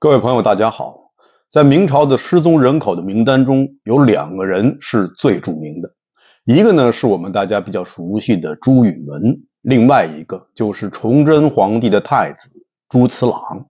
各位朋友，大家好。在明朝的失踪人口的名单中有两个人是最著名的，一个呢是我们大家比较熟悉的朱允炆，另外一个就是崇祯皇帝的太子朱慈烺。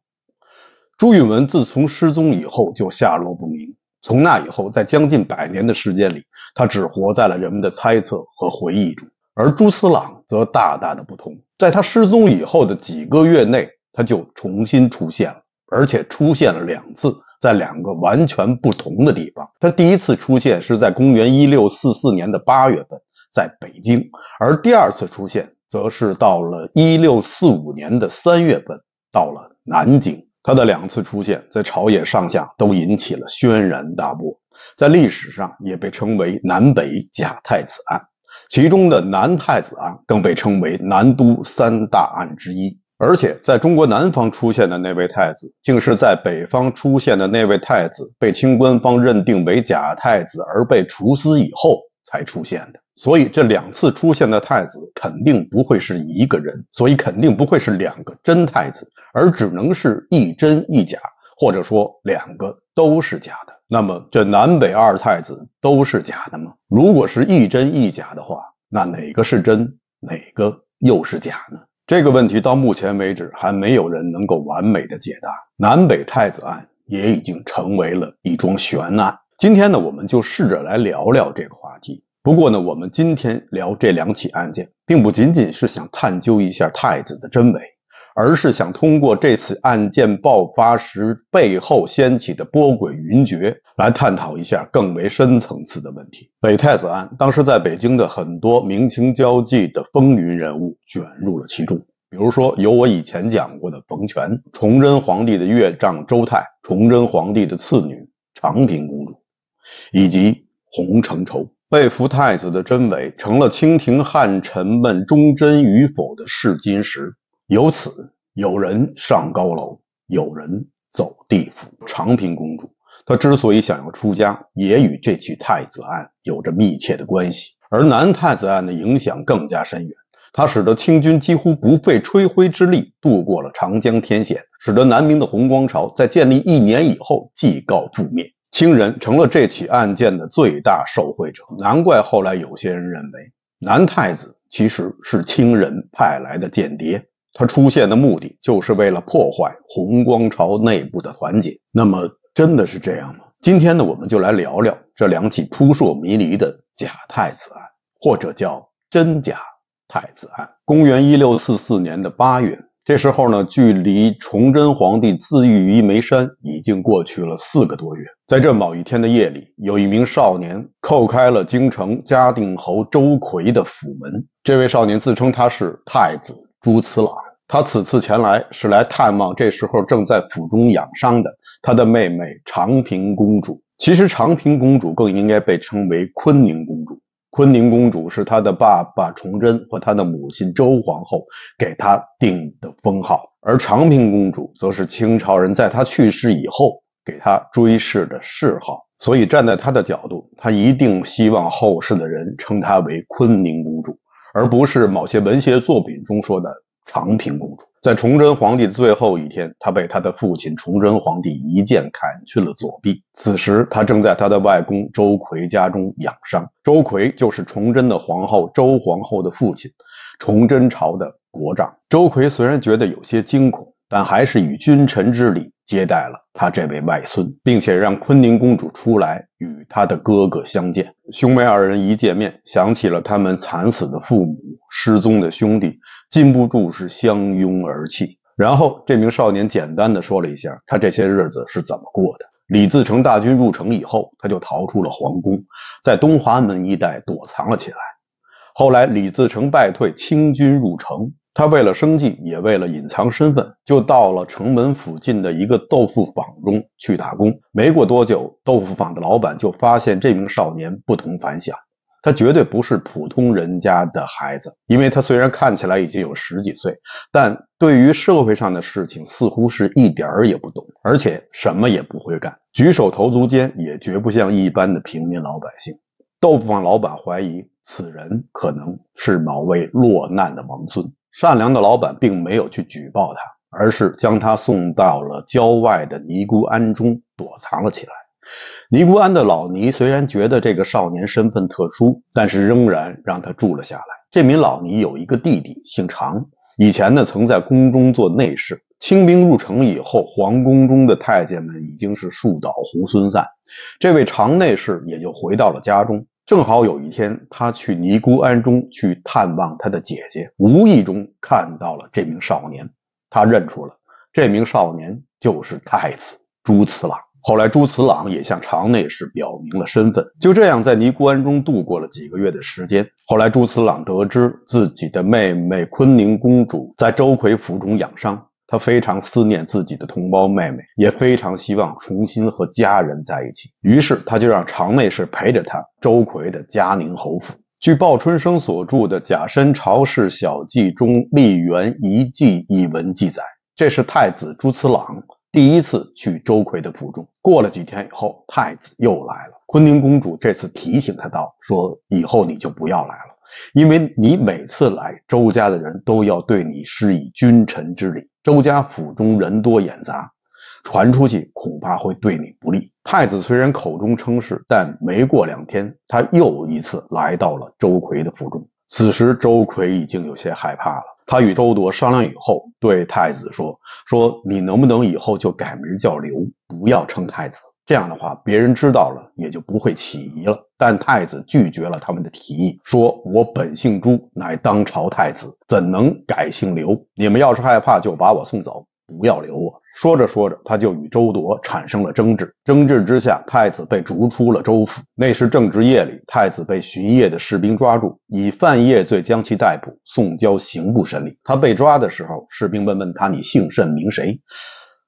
朱允炆自从失踪以后就下落不明，从那以后，在将近百年的时间里，他只活在了人们的猜测和回忆中。而朱慈烺则大大的不同，在他失踪以后的几个月内，他就重新出现了。而且出现了两次，在两个完全不同的地方。他第一次出现是在公元一六四四年的八月份，在北京；而第二次出现，则是到了一六四五年的三月份，到了南京。他的两次出现，在朝野上下都引起了轩然大波，在历史上也被称为“南北假太子案”，其中的南太子案更被称为“南都三大案”之一。而且，在中国南方出现的那位太子，竟是在北方出现的那位太子被清官方认定为假太子而被处死以后才出现的。所以，这两次出现的太子肯定不会是一个人，所以肯定不会是两个真太子，而只能是一真一假，或者说两个都是假的。那么，这南北二太子都是假的吗？如果是一真一假的话，那哪个是真，哪个又是假呢？这个问题到目前为止还没有人能够完美的解答。南北太子案也已经成为了一桩悬案。今天呢，我们就试着来聊聊这个话题。不过呢，我们今天聊这两起案件，并不仅仅是想探究一下太子的真伪。而是想通过这次案件爆发时背后掀起的波诡云谲，来探讨一下更为深层次的问题。北太子案当时在北京的很多明清交际的风云人物卷入了其中，比如说有我以前讲过的冯权、崇祯皇帝的岳丈周泰、崇祯皇帝的次女长平公主，以及洪承畴被扶太子的真伪，成了清廷汉臣们忠贞与否的试金石。由此，有人上高楼，有人走地府。长平公主，她之所以想要出家，也与这起太子案有着密切的关系。而南太子案的影响更加深远，它使得清军几乎不费吹灰之力度过了长江天险，使得南明的弘光朝在建立一年以后即告覆灭。清人成了这起案件的最大受贿者，难怪后来有些人认为，南太子其实是清人派来的间谍。他出现的目的就是为了破坏弘光朝内部的团结。那么，真的是这样吗？今天呢，我们就来聊聊这两起扑朔迷离的假太子案，或者叫真假太子案。公元一六四四年的八月，这时候呢，距离崇祯皇帝自缢于煤山已经过去了四个多月。在这某一天的夜里，有一名少年叩开了京城嘉定侯周奎的府门。这位少年自称他是太子朱慈朗。他此次前来是来探望，这时候正在府中养伤的他的妹妹长平公主。其实，长平公主更应该被称为坤宁公主。坤宁公主是他的爸爸崇祯和他的母亲周皇后给他定的封号，而长平公主则是清朝人在他去世以后给他追谥的谥号。所以，站在他的角度，他一定希望后世的人称他为坤宁公主，而不是某些文学作品中说的。长平公主在崇祯皇帝的最后一天，她被她的父亲崇祯皇帝一剑砍去了左臂。此时，她正在她的外公周奎家中养伤。周奎就是崇祯的皇后周皇后的父亲，崇祯朝的国丈。周奎虽然觉得有些惊恐。但还是以君臣之礼接待了他这位外孙，并且让坤宁公主出来与他的哥哥相见。兄妹二人一见面，想起了他们惨死的父母、失踪的兄弟，禁不住是相拥而泣。然后，这名少年简单的说了一下他这些日子是怎么过的。李自成大军入城以后，他就逃出了皇宫，在东华门一带躲藏了起来。后来，李自成败退，清军入城。他为了生计，也为了隐藏身份，就到了城门附近的一个豆腐坊中去打工。没过多久，豆腐坊的老板就发现这名少年不同凡响，他绝对不是普通人家的孩子，因为他虽然看起来已经有十几岁，但对于社会上的事情似乎是一点儿也不懂，而且什么也不会干，举手投足间也绝不像一般的平民老百姓。豆腐坊老板怀疑此人可能是某位落难的王孙。善良的老板并没有去举报他，而是将他送到了郊外的尼姑庵中躲藏了起来。尼姑庵的老尼虽然觉得这个少年身份特殊，但是仍然让他住了下来。这名老尼有一个弟弟，姓常，以前呢曾在宫中做内侍。清兵入城以后，皇宫中的太监们已经是树倒猢狲散，这位常内侍也就回到了家中。正好有一天，他去尼姑庵中去探望他的姐姐，无意中看到了这名少年，他认出了这名少年就是太子朱慈朗。后来，朱慈朗也向常内侍表明了身份，就这样在尼姑庵中度过了几个月的时间。后来，朱慈朗得知自己的妹妹坤宁公主在周奎府中养伤。他非常思念自己的同胞妹妹，也非常希望重新和家人在一起。于是他就让常内侍陪着他。周奎的嘉宁侯府，据鲍春生所著的《甲申朝事小记》中“立元遗迹”一文记载，这是太子朱慈朗第一次去周奎的府中。过了几天以后，太子又来了。坤宁公主这次提醒他道：“说以后你就不要来了。”因为你每次来周家的人，都要对你施以君臣之礼。周家府中人多眼杂，传出去恐怕会对你不利。太子虽然口中称是，但没过两天，他又一次来到了周奎的府中。此时周奎已经有些害怕了，他与周铎商量以后，对太子说：“说你能不能以后就改名叫刘，不要称太子。”这样的话，别人知道了也就不会起疑了。但太子拒绝了他们的提议，说：“我本姓朱，乃当朝太子，怎能改姓刘？你们要是害怕，就把我送走，不要留我。”说着说着，他就与周铎产生了争执。争执之下，太子被逐出了周府。那时正值夜里，太子被巡夜的士兵抓住，以犯夜罪将其逮捕，送交刑部审理。他被抓的时候，士兵问问他：“你姓甚名谁？”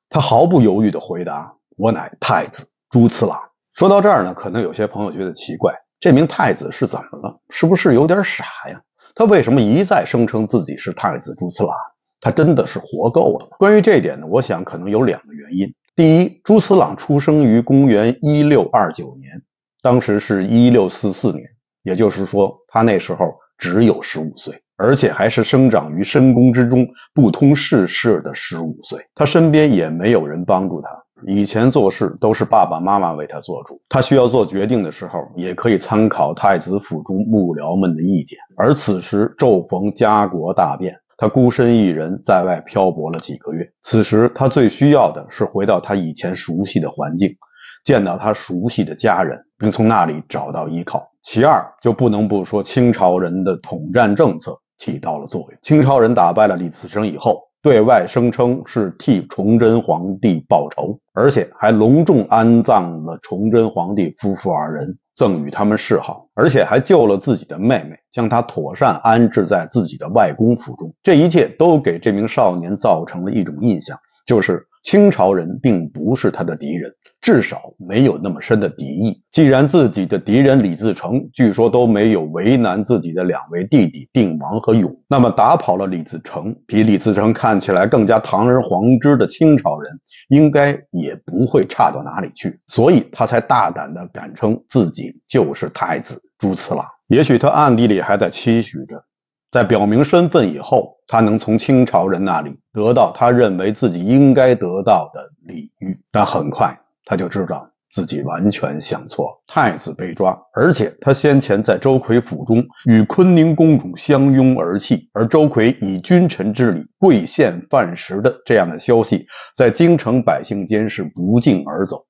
他毫不犹豫地回答：“我乃太子。”朱次郎说到这儿呢，可能有些朋友觉得奇怪，这名太子是怎么了？是不是有点傻呀？他为什么一再声称自己是太子朱次郎？他真的是活够了。关于这点呢，我想可能有两个原因。第一，朱次郎出生于公元一六二九年，当时是一六四四年，也就是说，他那时候只有十五岁，而且还是生长于深宫之中、不通世事的十五岁，他身边也没有人帮助他。以前做事都是爸爸妈妈为他做主，他需要做决定的时候，也可以参考太子府中幕僚们的意见。而此时骤逢家国大变，他孤身一人在外漂泊了几个月。此时他最需要的是回到他以前熟悉的环境，见到他熟悉的家人，并从那里找到依靠。其二，就不能不说清朝人的统战政策起到了作用。清朝人打败了李自成以后。对外声称是替崇祯皇帝报仇，而且还隆重安葬了崇祯皇帝夫妇二人，赠予他们谥号，而且还救了自己的妹妹，将她妥善安置在自己的外公府中。这一切都给这名少年造成了一种印象，就是。清朝人并不是他的敌人，至少没有那么深的敌意。既然自己的敌人李自成据说都没有为难自己的两位弟弟定王和永，那么打跑了李自成，比李自成看起来更加堂而皇之的清朝人，应该也不会差到哪里去。所以他才大胆地敢称自己就是太子朱慈郎。也许他暗地里还在期许着。在表明身份以后，他能从清朝人那里得到他认为自己应该得到的礼遇，但很快他就知道自己完全想错了。太子被抓，而且他先前在周奎府中与坤宁公主相拥而泣，而周奎以君臣之礼跪献饭食的这样的消息，在京城百姓间是不胫而走。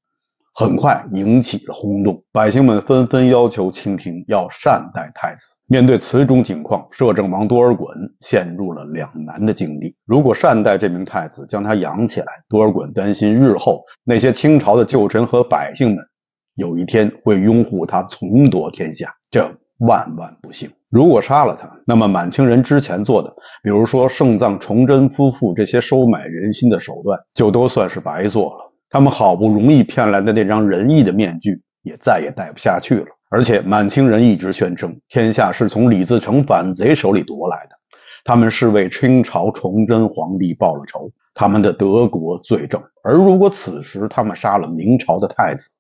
很快引起了轰动，百姓们纷纷要求清廷要善待太子。面对此种境况，摄政王多尔衮陷入了两难的境地。如果善待这名太子，将他养起来，多尔衮担心日后那些清朝的旧臣和百姓们有一天会拥护他，重夺天下，这万万不行。如果杀了他，那么满清人之前做的，比如说盛葬崇祯夫妇这些收买人心的手段，就都算是白做了。他们好不容易骗来的那张仁义的面具也再也戴不下去了，而且满清人一直宣称天下是从李自成反贼手里夺来的，他们是为清朝崇祯皇帝报了仇，他们的德国罪证。而如果此时他们杀了明朝的太子，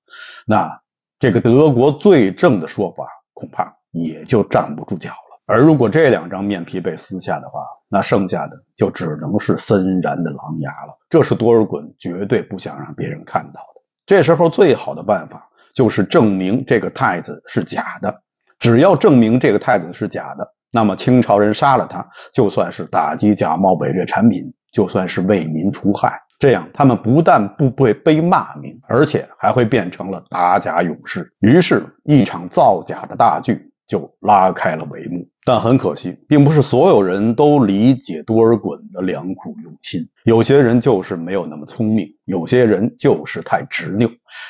那这个德国罪证的说法恐怕也就站不住脚了。而如果这两张面皮被撕下的话，那剩下的就只能是森然的狼牙了。这是多尔衮绝对不想让别人看到的。这时候最好的办法就是证明这个太子是假的。只要证明这个太子是假的，那么清朝人杀了他就算是打击假冒伪劣产品，就算是为民除害。这样他们不但不会被骂名，而且还会变成了打假勇士。于是，一场造假的大剧。就拉开了帷幕，但很可惜，并不是所有人都理解多尔衮的良苦用心。有些人就是没有那么聪明，有些人就是太执拗。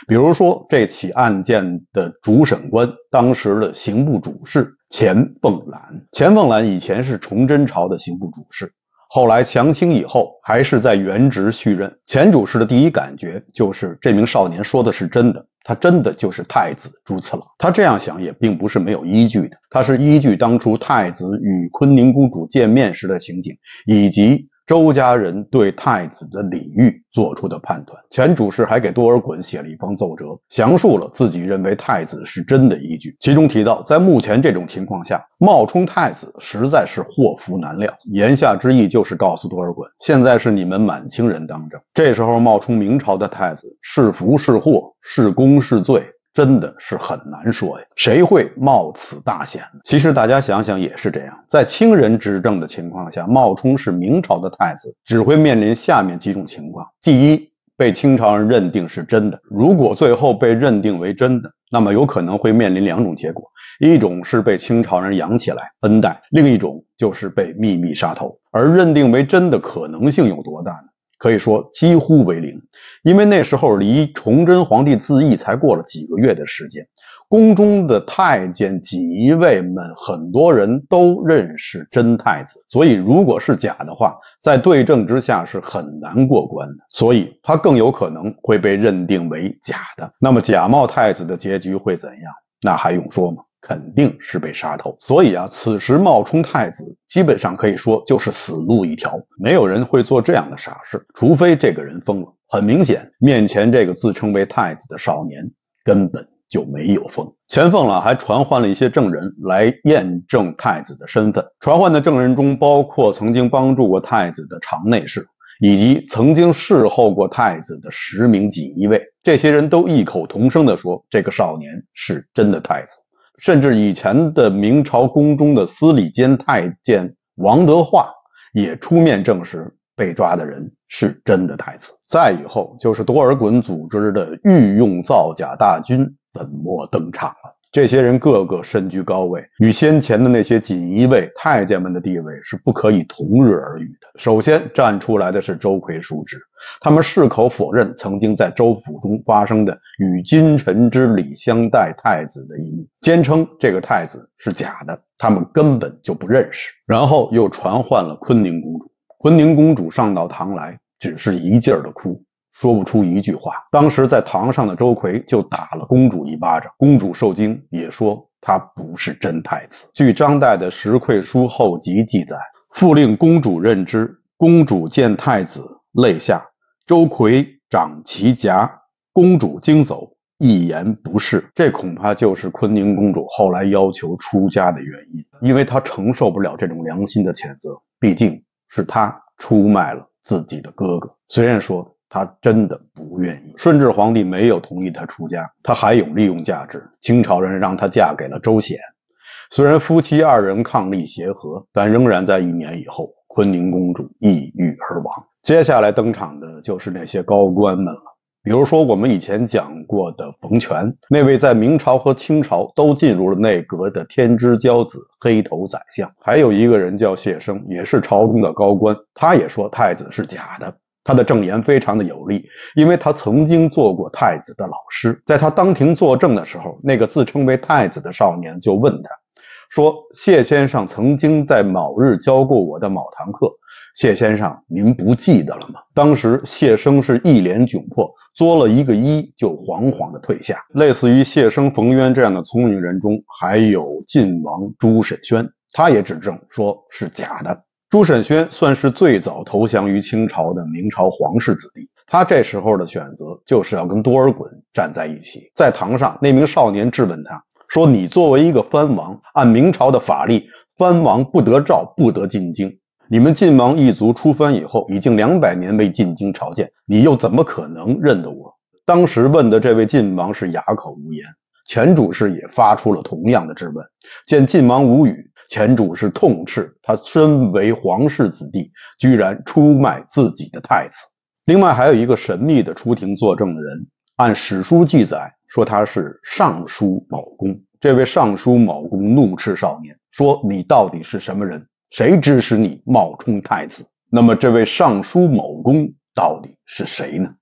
比如说，这起案件的主审官，当时的刑部主事钱凤兰。钱凤兰以前是崇祯朝的刑部主事。后来，降清以后，还是在原职续任。钱主事的第一感觉就是，这名少年说的是真的，他真的就是太子朱慈郎。他这样想也并不是没有依据的，他是依据当初太子与坤宁公主见面时的情景，以及。周家人对太子的礼遇做出的判断，前主事还给多尔衮写了一封奏折，详述了自己认为太子是真的依据。其中提到，在目前这种情况下，冒充太子实在是祸福难料。言下之意就是告诉多尔衮，现在是你们满清人当政，这时候冒充明朝的太子是福是祸，是功是罪。真的是很难说呀，谁会冒此大险？其实大家想想也是这样，在清人执政的情况下，冒充是明朝的太子，只会面临下面几种情况：第一，被清朝人认定是真的。如果最后被认定为真的，那么有可能会面临两种结果：一种是被清朝人养起来恩待，另一种就是被秘密杀头。而认定为真的可能性有多大呢？可以说几乎为零。因为那时候离崇祯皇帝自缢才过了几个月的时间，宫中的太监、锦衣卫们很多人都认识真太子，所以如果是假的话，在对证之下是很难过关的，所以他更有可能会被认定为假的。那么假冒太子的结局会怎样？那还用说吗？肯定是被杀头，所以啊，此时冒充太子，基本上可以说就是死路一条。没有人会做这样的傻事，除非这个人疯了。很明显，面前这个自称为太子的少年根本就没有疯。钱凤朗还传唤了一些证人来验证太子的身份。传唤的证人中包括曾经帮助过太子的常内侍，以及曾经侍候过太子的十名锦衣卫。这些人都异口同声地说：“这个少年是真的太子。”甚至以前的明朝宫中的司礼监太监王德化也出面证实被抓的人是真的太子。再以后就是多尔衮组织的御用造假大军粉墨登场了。这些人个个身居高位，与先前的那些锦衣卫、太监们的地位是不可以同日而语的。首先站出来的是周奎叔侄，他们矢口否认曾经在周府中发生的与金臣之礼相待太子的一幕，坚称这个太子是假的，他们根本就不认识。然后又传唤了坤宁公主，坤宁公主上到堂来，只是一劲儿的哭。说不出一句话。当时在堂上的周奎就打了公主一巴掌，公主受惊，也说他不是真太子。据张岱的《石愧书后集》记载：“复令公主认之，公主见太子泪下。周奎掌其颊，公主惊走，一言不是。这恐怕就是昆宁公主后来要求出家的原因，因为她承受不了这种良心的谴责。毕竟是她出卖了自己的哥哥。虽然说。”他真的不愿意。顺治皇帝没有同意他出家，他还有利用价值。清朝人让他嫁给了周显，虽然夫妻二人伉俪协和，但仍然在一年以后，坤宁公主抑郁而亡。接下来登场的就是那些高官们了，比如说我们以前讲过的冯权，那位在明朝和清朝都进入了内阁的天之骄子、黑头宰相；还有一个人叫谢生，也是朝中的高官，他也说太子是假的。他的证言非常的有力，因为他曾经做过太子的老师。在他当庭作证的时候，那个自称为太子的少年就问他，说：“谢先生曾经在某日教过我的某堂课，谢先生您不记得了吗？”当时谢生是一脸窘迫，作了一个揖就惶惶的退下。类似于谢生、冯渊这样的聪明人中，还有晋王朱审轩，他也指证说是假的。朱审宣算是最早投降于清朝的明朝皇室子弟，他这时候的选择就是要跟多尔衮站在一起。在堂上，那名少年质问他说：“你作为一个藩王，按明朝的法例，藩王不得召，不得进京。你们晋王一族出藩以后，已经两百年未进京朝见，你又怎么可能认得我？”当时问的这位晋王是哑口无言。前主事也发出了同样的质问，见晋王无语。前主是痛斥他身为皇室子弟，居然出卖自己的太子。另外还有一个神秘的出庭作证的人，按史书记载说他是尚书某公。这位尚书某公怒斥少年说：“你到底是什么人？谁指使你冒充太子？”那么这位尚书某公到底是谁呢？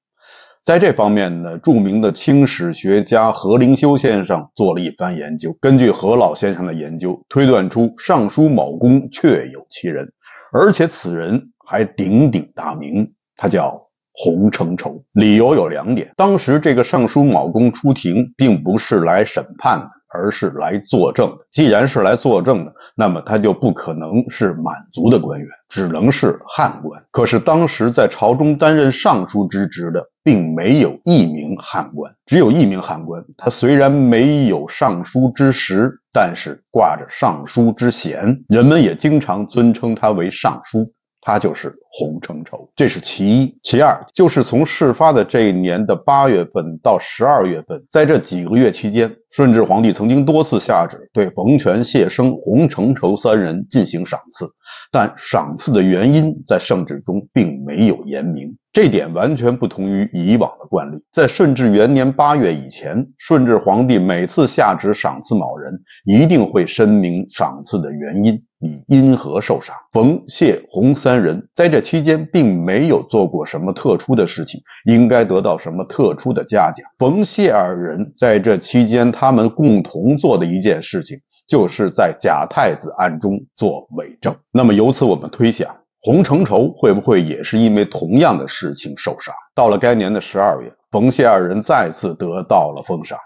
在这方面呢，著名的清史学家何灵修先生做了一番研究。根据何老先生的研究，推断出尚书某公确有其人，而且此人还鼎鼎大名，他叫洪承畴。理由有两点：当时这个尚书某公出庭，并不是来审判的。而是来作证。既然是来作证的，那么他就不可能是满族的官员，只能是汉官。可是当时在朝中担任尚书之职的，并没有一名汉官，只有一名汉官。他虽然没有尚书之实，但是挂着尚书之衔，人们也经常尊称他为尚书。他就是洪承畴，这是其一。其二就是从事发的这一年的八月份到十二月份，在这几个月期间，顺治皇帝曾经多次下旨对冯全、谢生、洪承畴三人进行赏赐，但赏赐的原因在圣旨中并没有言明，这点完全不同于以往的惯例。在顺治元年八月以前，顺治皇帝每次下旨赏赐某人，一定会申明赏赐的原因。你因何受伤？冯谢洪三人在这期间并没有做过什么特殊的事情，应该得到什么特殊的嘉奖？冯谢二人在这期间，他们共同做的一件事情，就是在假太子案中做伪证。那么由此我们推想，洪承畴会不会也是因为同样的事情受伤？到了该年的十二月，冯谢二人再次得到了封赏。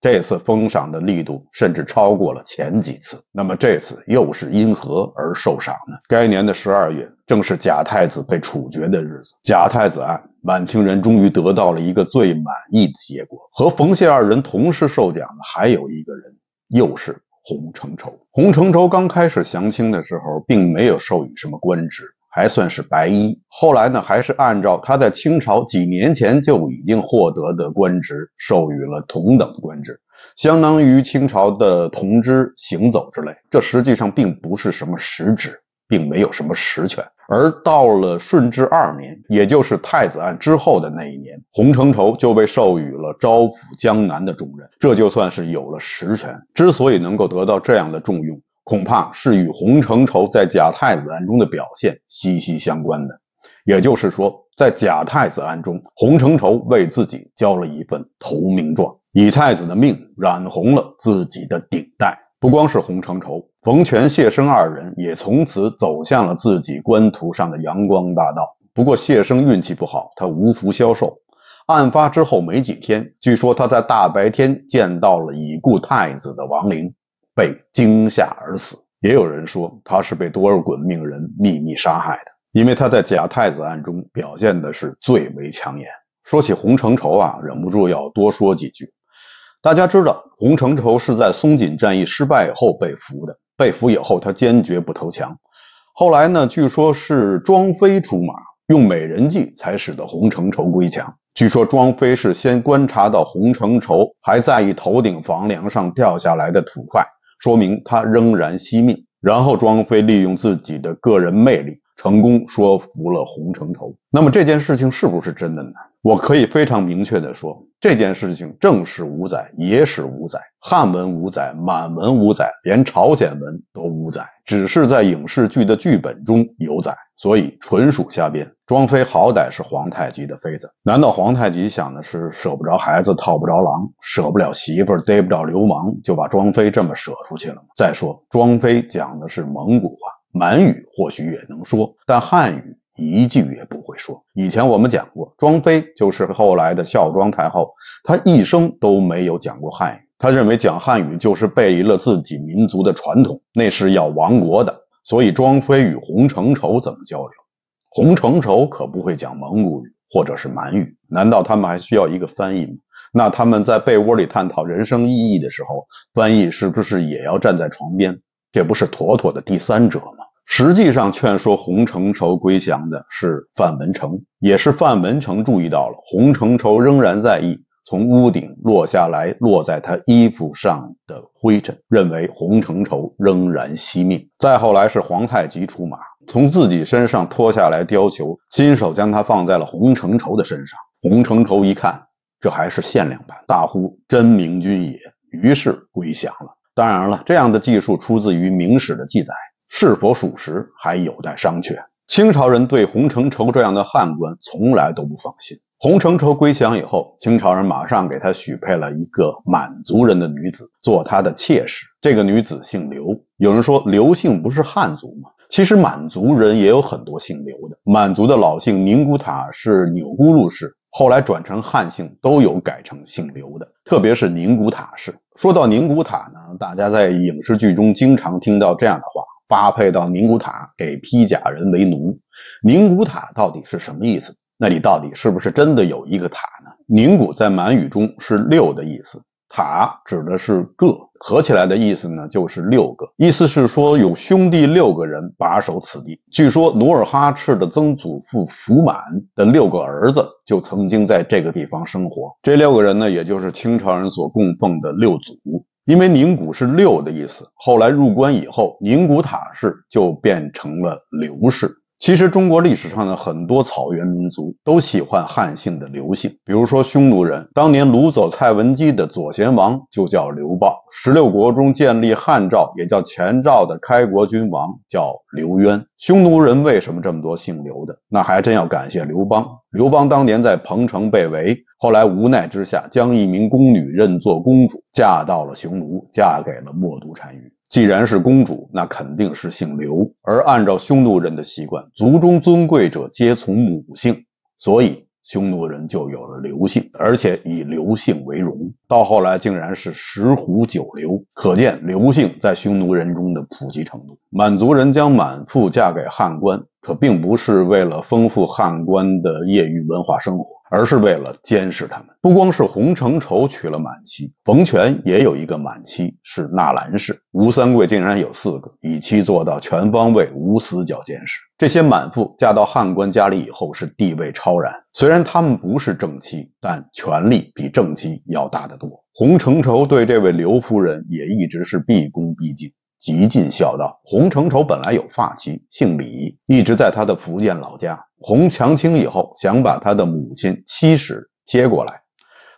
这次封赏的力度甚至超过了前几次，那么这次又是因何而受赏呢？该年的十二月，正是假太子被处决的日子。假太子案，满清人终于得到了一个最满意的结果。和冯谢二人同时受奖的还有一个人，又是洪承畴。洪承畴刚开始降清的时候，并没有授予什么官职。还算是白衣。后来呢，还是按照他在清朝几年前就已经获得的官职，授予了同等官职，相当于清朝的同知、行走之类。这实际上并不是什么实职，并没有什么实权。而到了顺治二年，也就是太子案之后的那一年，洪承畴就被授予了招抚江南的重任，这就算是有了实权。之所以能够得到这样的重用，恐怕是与洪承畴在假太子案中的表现息息相关的。也就是说，在假太子案中，洪承畴为自己交了一份投名状，以太子的命染红了自己的顶戴。不光是洪承畴，冯权、谢生二人也从此走向了自己官途上的阳光大道。不过，谢生运气不好，他无福消受。案发之后没几天，据说他在大白天见到了已故太子的亡灵。被惊吓而死。也有人说他是被多尔衮命人秘密杀害的，因为他在假太子案中表现的是最为抢眼。说起洪承畴啊，忍不住要多说几句。大家知道，洪承畴是在松锦战役失败以后被俘的。被俘以后，他坚决不投降。后来呢，据说是庄妃出马，用美人计才使得洪承畴归降。据说庄妃是先观察到洪承畴，还在意头顶房梁上掉下来的土块。说明他仍然惜命，然后庄妃利用自己的个人魅力，成功说服了洪承畴。那么这件事情是不是真的呢？我可以非常明确的说，这件事情正史无载，野史无载，汉文无载，满文无载，连朝鲜文都无载，只是在影视剧的剧本中有载，所以纯属瞎编。庄妃好歹是皇太极的妃子，难道皇太极想的是舍不着孩子套不着狼，舍不了媳妇儿逮不着流氓，就把庄妃这么舍出去了吗？再说，庄妃讲的是蒙古话，满语或许也能说，但汉语。一句也不会说。以前我们讲过，庄妃就是后来的孝庄太后，她一生都没有讲过汉语。她认为讲汉语就是背离了自己民族的传统，那是要亡国的。所以，庄妃与洪承畴怎么交流？洪承畴可不会讲蒙古语或者是满语，难道他们还需要一个翻译吗？那他们在被窝里探讨人生意义的时候，翻译是不是也要站在床边？这不是妥妥的第三者吗？实际上劝说洪承畴归降的是范文程，也是范文程注意到了洪承畴仍然在意从屋顶落下来落在他衣服上的灰尘，认为洪承畴仍然惜命。再后来是皇太极出马，从自己身上脱下来貂裘，亲手将它放在了洪承畴的身上。洪承畴一看，这还是限量版，大呼“真明君也”，于是归降了。当然了，这样的技术出自于《明史》的记载。是否属实还有待商榷。清朝人对洪承畴这样的汉官从来都不放心。洪承畴归降以后，清朝人马上给他许配了一个满族人的女子做他的妾室。这个女子姓刘。有人说刘姓不是汉族吗？其实满族人也有很多姓刘的。满族的老姓宁古塔是钮钴禄氏，后来转成汉姓，都有改成姓刘的。特别是宁古塔氏。说到宁古塔呢，大家在影视剧中经常听到这样的话。发配到宁古塔，给披甲人为奴。宁古塔到底是什么意思？那里到底是不是真的有一个塔呢？宁古在满语中是六的意思，塔指的是个，合起来的意思呢就是六个。意思是说有兄弟六个人把守此地。据说努尔哈赤的曾祖父福满的六个儿子就曾经在这个地方生活。这六个人呢，也就是清朝人所供奉的六祖。因为宁古是六的意思，后来入关以后，宁古塔氏就变成了刘氏。其实，中国历史上的很多草原民族都喜欢汉姓的刘姓，比如说匈奴人，当年掳走蔡文姬的左贤王就叫刘豹；十六国中建立汉赵，也叫前赵的开国君王叫刘渊。匈奴人为什么这么多姓刘的？那还真要感谢刘邦。刘邦当年在彭城被围，后来无奈之下，将一名宫女认作公主，嫁到了匈奴，嫁给了默毒单于。既然是公主，那肯定是姓刘。而按照匈奴人的习惯，族中尊贵者皆从母姓，所以匈奴人就有了刘姓，而且以刘姓为荣。到后来，竟然是十胡九刘，可见刘姓在匈奴人中的普及程度。满族人将满腹嫁给汉官。可并不是为了丰富汉官的业余文化生活，而是为了监视他们。不光是洪承畴娶了满妻，冯权也有一个满妻，是纳兰氏。吴三桂竟然有四个，以妻做到全方位无死角监视。这些满妇嫁到汉官家里以后，是地位超然。虽然他们不是正妻，但权力比正妻要大得多。洪承畴对这位刘夫人也一直是毕恭毕敬。极尽孝道。洪承畴本来有发妻，姓李，一直在他的福建老家。洪强清以后，想把他的母亲、妻十接过来，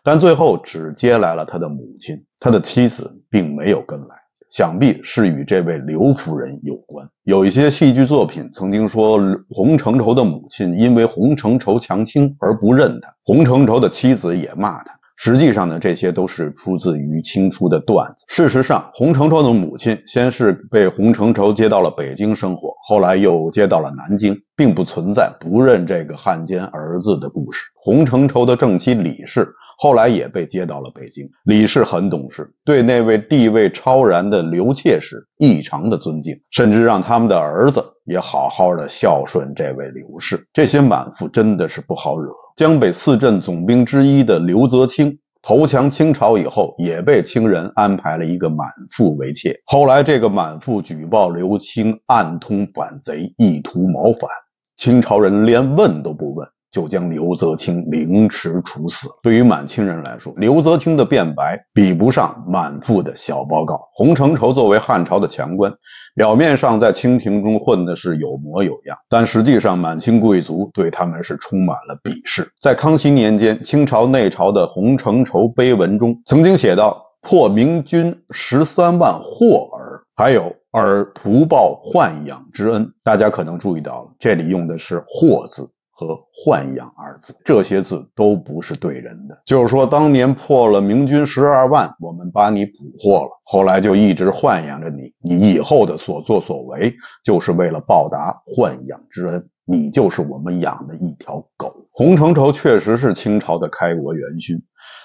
但最后只接来了他的母亲，他的妻子并没有跟来，想必是与这位刘夫人有关。有一些戏剧作品曾经说，洪承畴的母亲因为洪承畴强亲而不认他，洪承畴的妻子也骂他。实际上呢，这些都是出自于清初的段子。事实上，洪承畴的母亲先是被洪承畴接到了北京生活，后来又接到了南京，并不存在不认这个汉奸儿子的故事。洪承畴的正妻李氏后来也被接到了北京，李氏很懂事，对那位地位超然的刘妾室异常的尊敬，甚至让他们的儿子。也好好的孝顺这位刘氏，这些满腹真的是不好惹。江北四镇总兵之一的刘泽清投降清朝以后，也被清人安排了一个满腹为妾。后来这个满腹举报刘清暗通反贼，意图谋反，清朝人连问都不问。就将刘泽清凌迟处死。对于满清人来说，刘泽清的辩白比不上满腹的小报告。洪承畴作为汉朝的强官，表面上在清廷中混的是有模有样，但实际上满清贵族对他们是充满了鄙视。在康熙年间，清朝内朝的洪承畴碑文中曾经写道：“破明军十三万，获尔，还有尔图报豢养之恩。”大家可能注意到了，这里用的是“获”字。和豢养二字，这些字都不是对人的。就是说，当年破了明军十二万，我们把你捕获了，后来就一直豢养着你。你以后的所作所为，就是为了报答豢养之恩。你就是我们养的一条狗。洪承畴确实是清朝的开国元勋。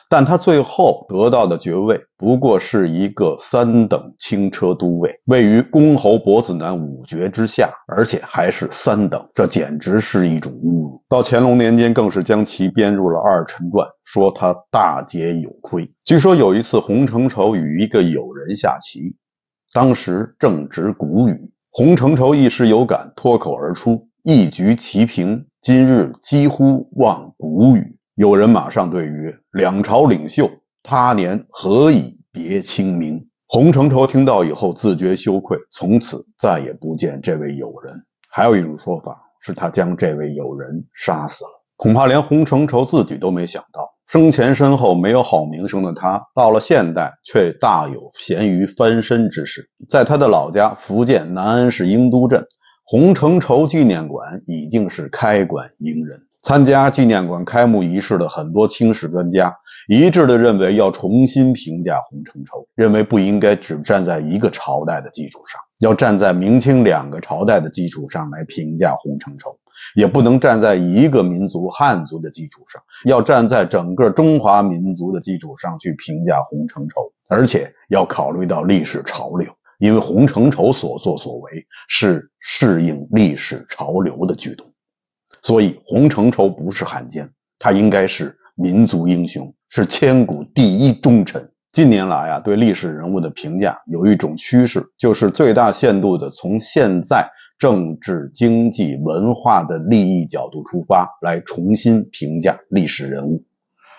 但他最后得到的爵位不过是一个三等轻车都尉，位于公侯伯子男五爵之下，而且还是三等，这简直是一种侮辱。到乾隆年间，更是将其编入了《二陈传》，说他大节有亏。据说有一次，洪承畴与一个友人下棋，当时正值谷雨，洪承畴一时有感，脱口而出：“一局棋平，今日几乎望谷雨。”有人马上对曰：“两朝领袖，他年何以别清明？”洪承畴听到以后，自觉羞愧，从此再也不见这位友人。还有一种说法是他将这位友人杀死了。恐怕连洪承畴自己都没想到，生前身后没有好名声的他，到了现代却大有咸鱼翻身之势。在他的老家福建南安市英都镇，洪承畴纪念馆已经是开馆迎人。参加纪念馆开幕仪式的很多清史专家一致地认为，要重新评价洪承畴，认为不应该只站在一个朝代的基础上，要站在明清两个朝代的基础上来评价洪承畴，也不能站在一个民族汉族的基础上，要站在整个中华民族的基础上去评价洪承畴，而且要考虑到历史潮流，因为洪承畴所作所为是适应历史潮流的举动。所以，洪承畴不是汉奸，他应该是民族英雄，是千古第一忠臣。近年来啊，对历史人物的评价有一种趋势，就是最大限度地从现在政治、经济、文化的利益角度出发来重新评价历史人物，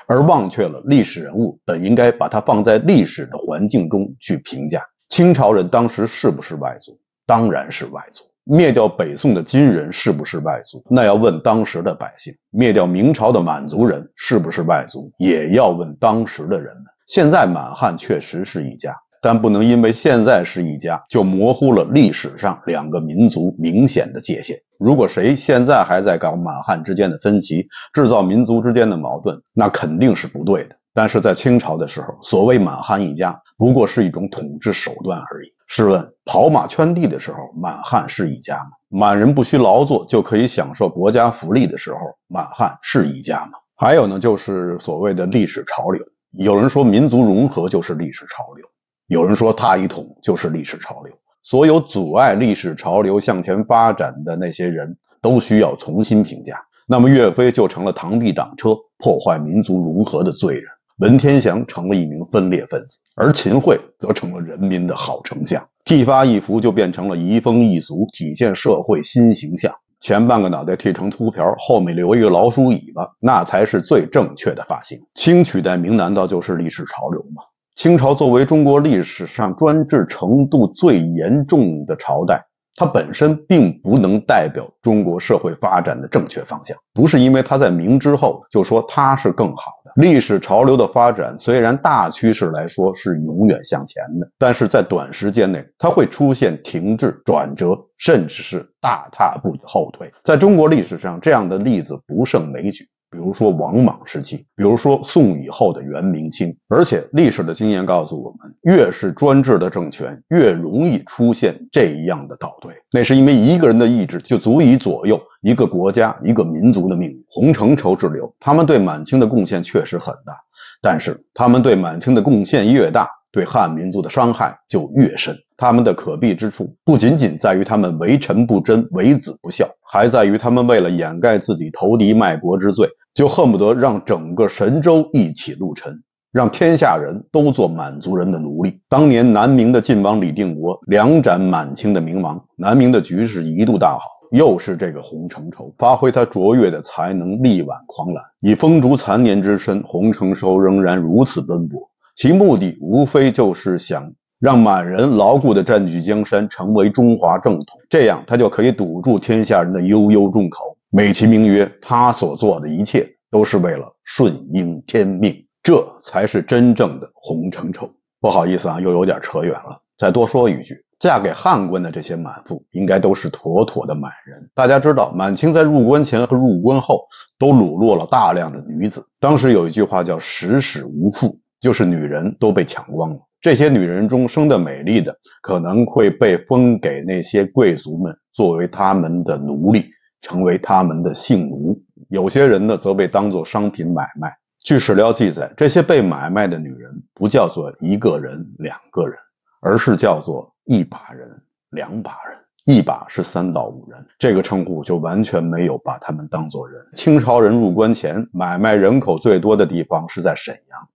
而忘却了历史人物本应该把他放在历史的环境中去评价。清朝人当时是不是外族？当然是外族。灭掉北宋的金人是不是外族？那要问当时的百姓。灭掉明朝的满族人是不是外族？也要问当时的人们。现在满汉确实是一家，但不能因为现在是一家就模糊了历史上两个民族明显的界限。如果谁现在还在搞满汉之间的分歧，制造民族之间的矛盾，那肯定是不对的。但是在清朝的时候，所谓满汉一家，不过是一种统治手段而已。试问，跑马圈地的时候，满汉是一家吗？满人不需劳作就可以享受国家福利的时候，满汉是一家吗？还有呢，就是所谓的历史潮流。有人说民族融合就是历史潮流，有人说大一统就是历史潮流。所有阻碍历史潮流向前发展的那些人都需要重新评价。那么，岳飞就成了螳臂挡车、破坏民族融合的罪人。文天祥成了一名分裂分子，而秦桧则成了人民的好丞相。剃发易服就变成了移风易俗，体现社会新形象。前半个脑袋剃成秃瓢，后面留一个老鼠尾巴，那才是最正确的发型。清取代明，难道就是历史潮流吗？清朝作为中国历史上专制程度最严重的朝代，它本身并不能代表中国社会发展的正确方向。不是因为它在明之后就说它是更好。历史潮流的发展虽然大趋势来说是永远向前的，但是在短时间内它会出现停滞、转折，甚至是大踏步的后退。在中国历史上，这样的例子不胜枚举，比如说王莽时期，比如说宋以后的元、明、清。而且历史的经验告诉我们，越是专制的政权，越容易出现这样的倒退，那是因为一个人的意志就足以左右。一个国家、一个民族的命运，洪承畴之流，他们对满清的贡献确实很大，但是他们对满清的贡献越大，对汉民族的伤害就越深。他们的可避之处，不仅仅在于他们为臣不忠、为子不孝，还在于他们为了掩盖自己投敌卖国之罪，就恨不得让整个神州一起入尘。让天下人都做满族人的奴隶。当年南明的晋王李定国两斩满清的明王，南明的局势一度大好。又是这个洪承畴发挥他卓越的才能，力挽狂澜。以风烛残年之身，洪承畴仍然如此奔波，其目的无非就是想让满人牢固地占据江山，成为中华正统。这样，他就可以堵住天下人的悠悠众口，美其名曰他所做的一切都是为了顺应天命。这才是真正的红尘丑。不好意思啊，又有点扯远了。再多说一句，嫁给汉官的这些满妇，应该都是妥妥的满人。大家知道，满清在入关前和入关后都掳落了大量的女子。当时有一句话叫“十室无妇”，就是女人都被抢光了。这些女人中生的美丽的，可能会被封给那些贵族们作为他们的奴隶，成为他们的性奴；有些人呢，则被当作商品买卖。据史料记载，这些被买卖的女人不叫做一个人、两个人，而是叫做一把人、两把人。一把是三到五人，这个称呼就完全没有把他们当作人。清朝人入关前，买卖人口最多的地方是在沈阳，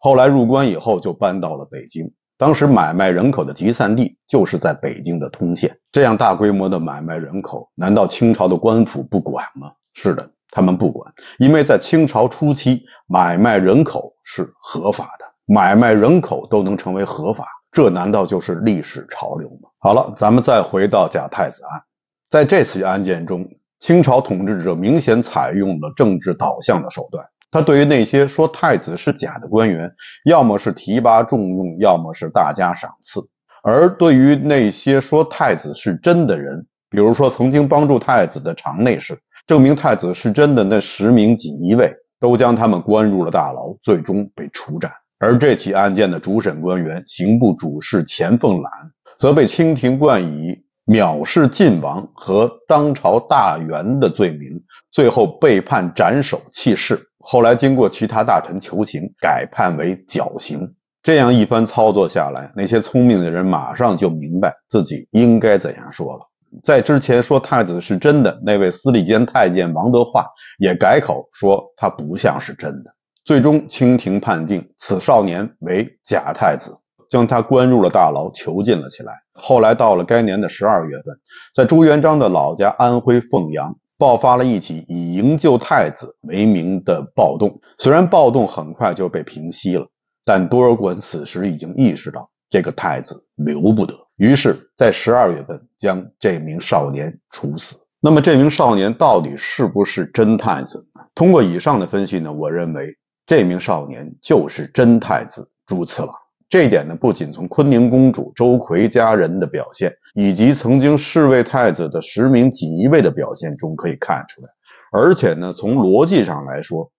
后来入关以后就搬到了北京。当时买卖人口的集散地就是在北京的通县。这样大规模的买卖人口，难道清朝的官府不管吗？是的。他们不管，因为在清朝初期，买卖人口是合法的，买卖人口都能成为合法，这难道就是历史潮流吗？好了，咱们再回到假太子案，在这起案件中，清朝统治者明显采用了政治导向的手段，他对于那些说太子是假的官员，要么是提拔重用，要么是大加赏赐；而对于那些说太子是真的人，比如说曾经帮助太子的常内侍。证明太子是真的，那十名锦衣卫都将他们关入了大牢，最终被处斩。而这起案件的主审官员刑部主事钱凤兰，则被清廷冠以藐视晋王和当朝大员的罪名，最后被判斩首弃市。后来经过其他大臣求情，改判为绞刑。这样一番操作下来，那些聪明的人马上就明白自己应该怎样说了。在之前说太子是真的那位司礼监太监王德化也改口说他不像是真的。最终，清廷判定此少年为假太子，将他关入了大牢，囚禁了起来。后来到了该年的十二月份，在朱元璋的老家安徽凤阳爆发了一起以营救太子为名的暴动。虽然暴动很快就被平息了，但多尔衮此时已经意识到这个太子留不得。于是，在十二月份将这名少年处死。那么，这名少年到底是不是真太子？呢？通过以上的分析呢，我认为这名少年就是真太子朱次郎。这一点呢，不仅从坤宁公主、周奎家人的表现，以及曾经侍卫太子的十名锦衣卫的表现中可以看出来，而且呢，从逻辑上来说，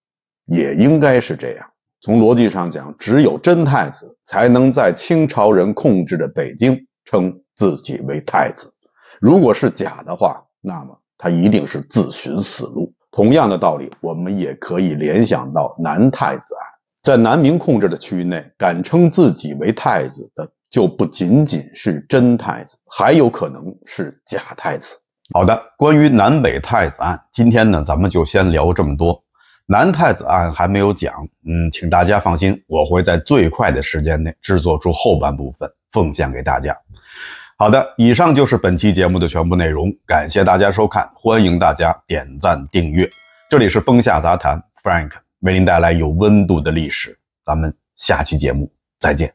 也应该是这样。从逻辑上讲，只有真太子才能在清朝人控制的北京。称自己为太子，如果是假的话，那么他一定是自寻死路。同样的道理，我们也可以联想到南太子案。在南明控制的区域内，敢称自己为太子的，就不仅仅是真太子，还有可能是假太子。好的，关于南北太子案，今天呢，咱们就先聊这么多。南太子案还没有讲，嗯，请大家放心，我会在最快的时间内制作出后半部分。奉献给大家。好的，以上就是本期节目的全部内容，感谢大家收看，欢迎大家点赞订阅。这里是《风下杂谈》，Frank 为您带来有温度的历史。咱们下期节目再见。